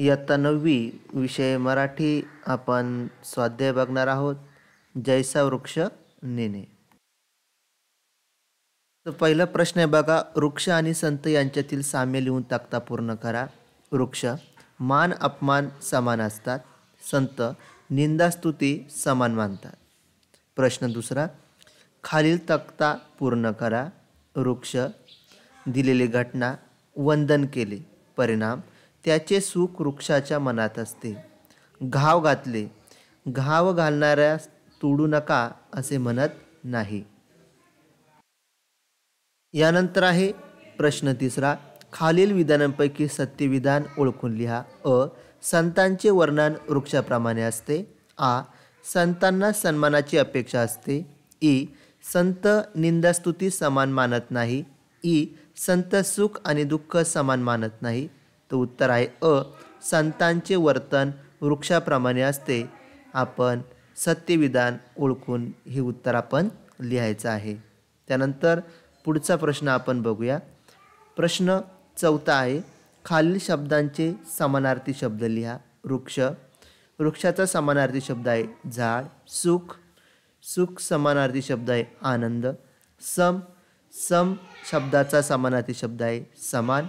इयत्ता नववी विषय मराठी आपण स्वाध्याय बघणार आहोत जैसा वृक्ष नेणे तर पहिला प्रश्न आहे बघा वृक्ष आणि संत यांच्यातील साम्य लिहून तक्ता पूर्ण करा वृक्ष मान अपमान समान असतात संत निंदास्तुती समान मानतात प्रश्न दुसरा खालील तक्ता पूर्ण करा वृक्ष दिलेली घटना वंदन केले परिणाम त्याचे सुख वृक्षाच्या मनात असते घाव घातले घाव घालणाऱ्या तोडू नका असे म्हणत नाही यानंतर आहे प्रश्न तिसरा खालील विधानांपैकी सत्यविधान ओळखून लिहा अ संतांचे वर्णन वृक्षाप्रमाणे असते आ संतांना सन्मानाची अपेक्षा असते ई संत निंदास्तुती समान मानत नाही ई संत सुख आणि दुःख समान मानत नाही तो उत्तर आहे अ संतांचे वर्तन वृक्षाप्रमाणे असते आपण सत्यविधान ओळखून हे उत्तर आपण लिहायचं आहे त्यानंतर पुढचा प्रश्न आपण बघूया प्रश्न चौथा आहे खालील शब्दांचे समानार्थी शब्द लिहा वृक्ष वृक्षाचा समानार्थी शब्द आहे झाड सुख सुख समानार्थी शब्द आहे आनंद सम सम शब्दाचा समानार्थी शब्द आहे समान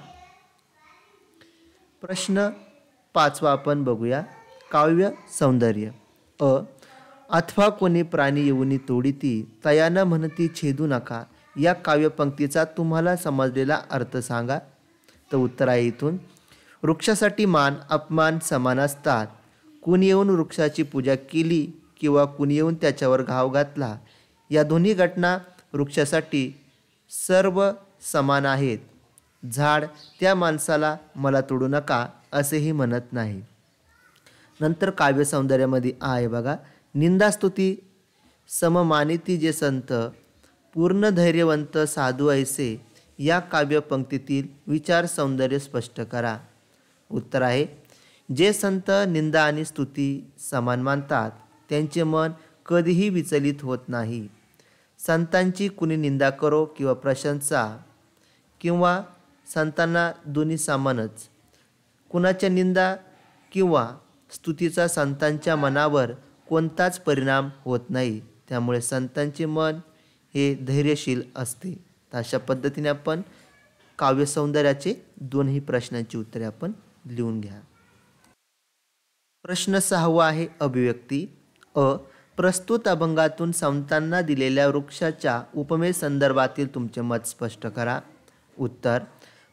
प्रश्न पाचवा आपण बघूया काव्य सौंदर्य अ अथवा कोणी प्राणी येऊनी तोडीती तयानं म्हणती छेदू नका या काव्यपंक्तीचा तुम्हाला समजलेला अर्थ सांगा तर उत्तर आहे इथून वृक्षासाठी मान अपमान समान असतात कुणी येऊन वृक्षाची पूजा केली किंवा कुणी येऊन त्याच्यावर घाव घातला या दोन्ही घटना वृक्षासाठी सर्व समान आहेत झाड त्या माणसाला मला तोडू नका असेही म्हणत नाही नंतर काव्यसौंदर्यामध्ये आहे बघा निंदास्तुती सममानिती जे संत पूर्ण धैर्यवंत साधू ऐसे या काव्यपंक्तीतील विचार सौंदर्य स्पष्ट करा उत्तर आहे जे संत निंदा आणि स्तुती समान मानतात त्यांचे मन कधीही विचलित होत नाही संतांची कुणी निंदा करो किंवा प्रशंसा किंवा संतांना दोन्ही सामानच कुणाच्या निंदा किंवा स्तुतीचा संतांच्या मनावर कोणताच परिणाम होत नाही त्यामुळे संतांचे मन हे धैर्यशील असते तर अशा पद्धतीने आपण काव्यसौंदर्याचे दोनही प्रश्नांची उत्तरे आपण लिहून घ्या प्रश्न सहावा आहे अभिव्यक्ती अ प्रस्तुत अभंगातून संतांना दिलेल्या वृक्षाच्या उपमेय संदर्भातील तुमचे मत स्पष्ट करा उत्तर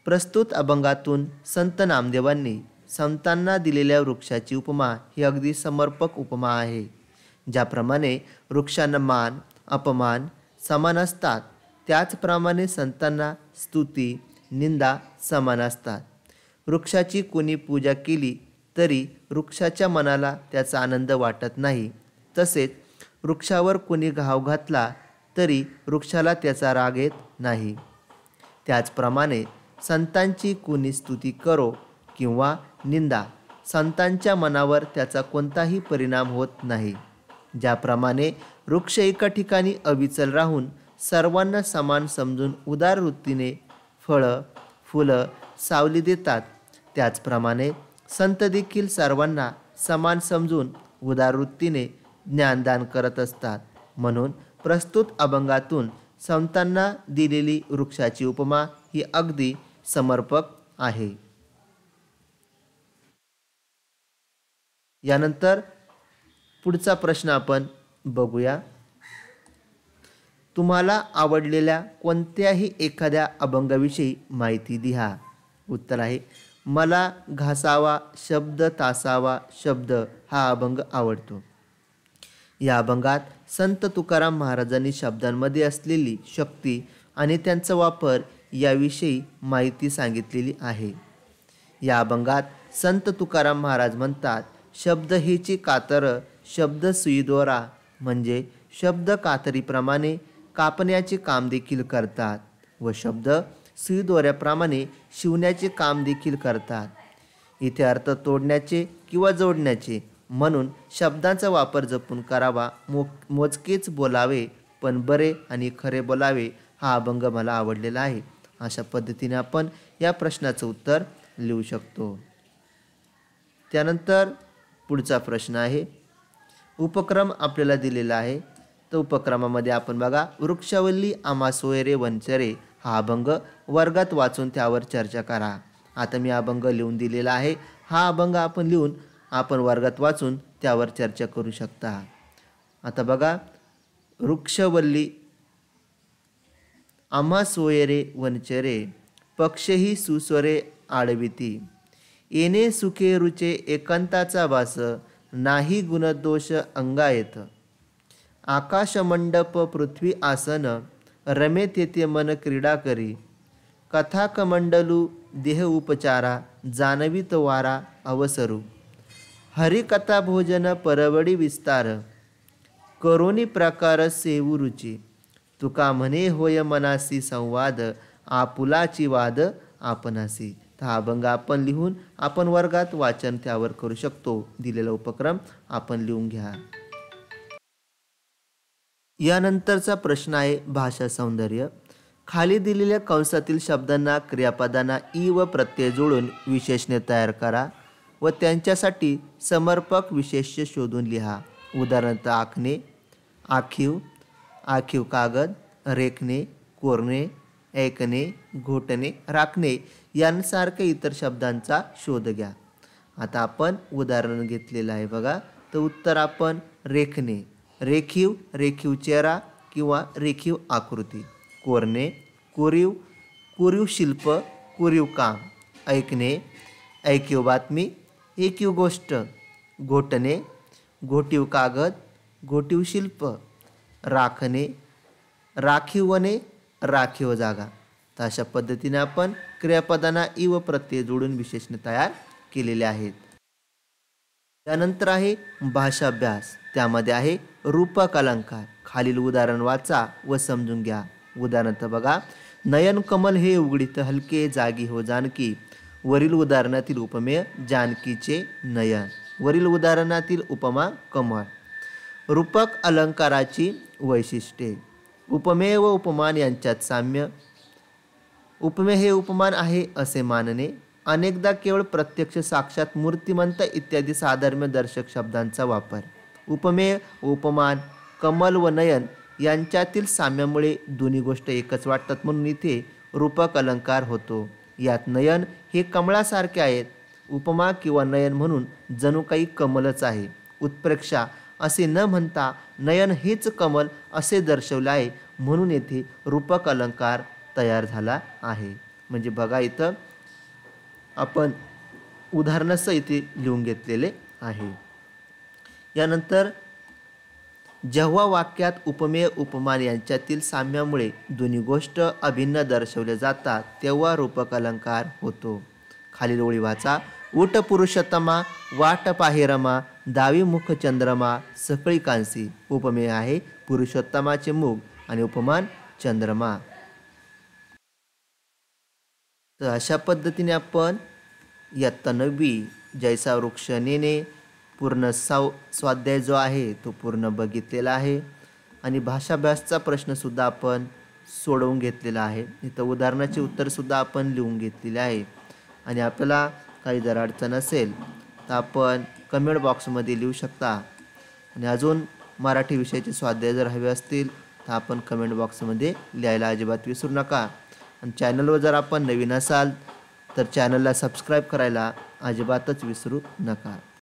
प्रस्तुत अभंगातून संत नामदेवांनी संतांना दिलेल्या वृक्षाची उपमा ही अगदी समर्पक उपमा आहे ज्याप्रमाणे वृक्षांना मान अपमान समान असतात त्याचप्रमाणे संतांना स्तुती निंदा समान असतात वृक्षाची कोणी पूजा केली तरी वृक्षाच्या मनाला त्याचा आनंद वाटत नाही तसेच वृक्षावर कोणी घाव घातला तरी वृक्षाला त्याचा राग येत नाही त्याचप्रमाणे संतांची कुणी स्तुती करो किंवा निंदा संतांच्या मनावर त्याचा कोणताही परिणाम होत नाही ज्याप्रमाणे वृक्ष एका ठिकाणी अविचल राहून सर्वांना समान समजून उदार वृत्तीने फळं फुलं सावली देतात त्याचप्रमाणे संत देखील सर्वांना समान समजून उदार वृत्तीने ज्ञानदान करत असतात म्हणून प्रस्तुत अभंगातून संतांना दिलेली वृक्षाची उपमा ही अगदी समर्पक आहे यानंतर पुढचा प्रश्न आपण बघूया तुम्हाला आवडलेल्या कोणत्याही एखाद्या अभंगाविषयी माहिती दिहा उत्तर आहे मला घासावा शब्द तासावा शब्द हा अभंग आवडतो या अभंगात संत तुकाराम महाराजांनी शब्दांमध्ये असलेली शक्ती आणि त्यांचा वापर याविषयी माहिती सांगितलेली आहे या अभंगात संत तुकाराम महाराज म्हणतात शब्द हेची कातर शब्द सुईदोरा म्हणजे शब्द कातरीप्रमाणे कापण्याचे काम देखील करतात व शब्द सुईदोऱ्याप्रमाणे शिवण्याचे काम देखील करतात इथे अर्थ तोडण्याचे किंवा जोडण्याचे म्हणून शब्दांचा वापर जपून करावा मो मोजकेच बोलावे पण बरे आणि खरे बोलावे हा अभंग मला आवडलेला आहे अशा पद्धतीने आपण या प्रश्नाचं उत्तर लिहू शकतो त्यानंतर पुढचा प्रश्न आहे उपक्रम आपल्याला दिलेला आहे तर उपक्रमामध्ये आपण बघा वृक्षवल्ली आमा सोयरे वंचरे हा अभंग वर्गात वाचून त्यावर चर्चा करा आता मी अभंग लिहून दिलेला आहे हा अभंग आपण लिहून आपण वर्गात वाचून त्यावर चर्चा करू शकता आता बघा वृक्षवल्ली आम्हा सोयरे वनचरे पक्षही सुस्वरे आळविती एने सुखे रुचे एकांताचा वास नाही गुणदोष अंगायत आकाशमंडप पृथ्वी आसन रमे तेथे मन क्रीडा करी कथाकमंडलू देह उपचारा जानवी वारा अवसरू हरिकथा भोजन परवडी विस्तार करोनी प्रकार सेवू तुका म्हणे होय मनासी संवाद आपुलाची वाद आपणासी हा अभंग आपण लिहून आपण वर्गात वाचन त्यावर करू शकतो दिलेला उपक्रम आपण लिहून घ्या यानंतरचा प्रश्न आहे भाषा सौंदर्य खाली दिलेल्या कंसातील शब्दांना क्रियापदांना ई व प्रत्यय जोडून विशेषणे तयार करा व त्यांच्यासाठी समर्पक विशेष्य शोधून लिहा उदाहरणार्थ आखणे आखीव आखीव कागद रेखणे कोरणे ऐकणे घोटणे राखणे यांसारख्या इतर शब्दांचा शोध घ्या आता आपण उदाहरण घेतलेलं आहे बघा तर उत्तर आपण रेखणे रेखीव रेखीव चेहरा किंवा रेखीव आकृती कोरणे कोरीव कोरीव शिल्प कोरीव काम ऐकणे ऐकीव बातमी एकीव गोष्ट घोटणे घोटीव कागद घोटीव शिल्प राखणे राखीवने राखीव जागा तर अशा पद्धतीने आपण क्रियापदांना व प्रत्यय जोडून विशेषण तयार केलेले आहेत त्यानंतर आहे भाषाभ्यास त्यामध्ये आहे रूपक अलंकार खालील उदाहरण वाचा व समजून घ्या उदाहरणार्थ बघा नयन कमल हे उघडीत हलके जागी हो जानकी वरील उदाहरणातील उपमेय जानकीचे नयन वरील उदाहरणातील उपमा कमळ रूपक अलंकाराची वैशिष्ट्ये उपमेय व उपमान यांच्यात साम्य उपमेय हे उपमान आहे असे मानणे अनेकदा केवळ प्रत्यक्ष साक्षात मूर्तिमंत इत्यादी साधर्म्य दर्शक शब्दांचा वापर उपमेय उपमान कमल व नयन यांच्यातील साम्यामुळे दोन्ही गोष्ट एकच वाटतात म्हणून इथे रूपक अलंकार होतो यात नयन हे कमळासारखे आहेत उपमा किंवा नयन म्हणून जणू काही कमलच आहे उत्प्रेक्षा असे न म्हणता नयन हेच कमल असे दर्शवले आहे म्हणून येथे रूपक अलंकार तयार झाला आहे म्हणजे बघा इथं आपण उदाहरणास इथे लिहून घेतलेले आहे यानंतर जेव्हा वाक्यात उपमेय उपमान यांच्यातील साम्यामुळे दोन्ही गोष्ट अभिन्न दर्शवल्या जातात तेव्हा रूपक अलंकार होतो खालील वाचा उट पुरुषतमा वाट पाहिरमा दावी मुख चंद्रमा सकळी कांसी उपमेय आहे पुरुषोत्तमाचे मुख आणि उपमान चंद्रमा तर अशा पद्धतीने आपण इयत्ता नववी जैसा वृक्ष नेणे पूर्ण साव स्वाध्याय जो आहे तो पूर्ण बघितलेला आहे आणि भाषाभ्यासचा प्रश्नसुद्धा आपण सोडवून घेतलेला आहे इथं उदाहरणाचे उत्तरसुद्धा आपण लिहून घेतलेले आहे आणि आपल्याला काही जर अडचण असेल आपण कमेंट बॉक्समध्ये लिहू शकता आणि अजून मराठी विषयाचे स्वाध्याय जर हवे असतील तर आपण कमेंट बॉक्समध्ये लिहायला अजिबात विसरू नका आणि चॅनलवर जर आपण नवीन असाल तर चॅनलला सबस्क्राईब करायला अजिबातच विसरू नका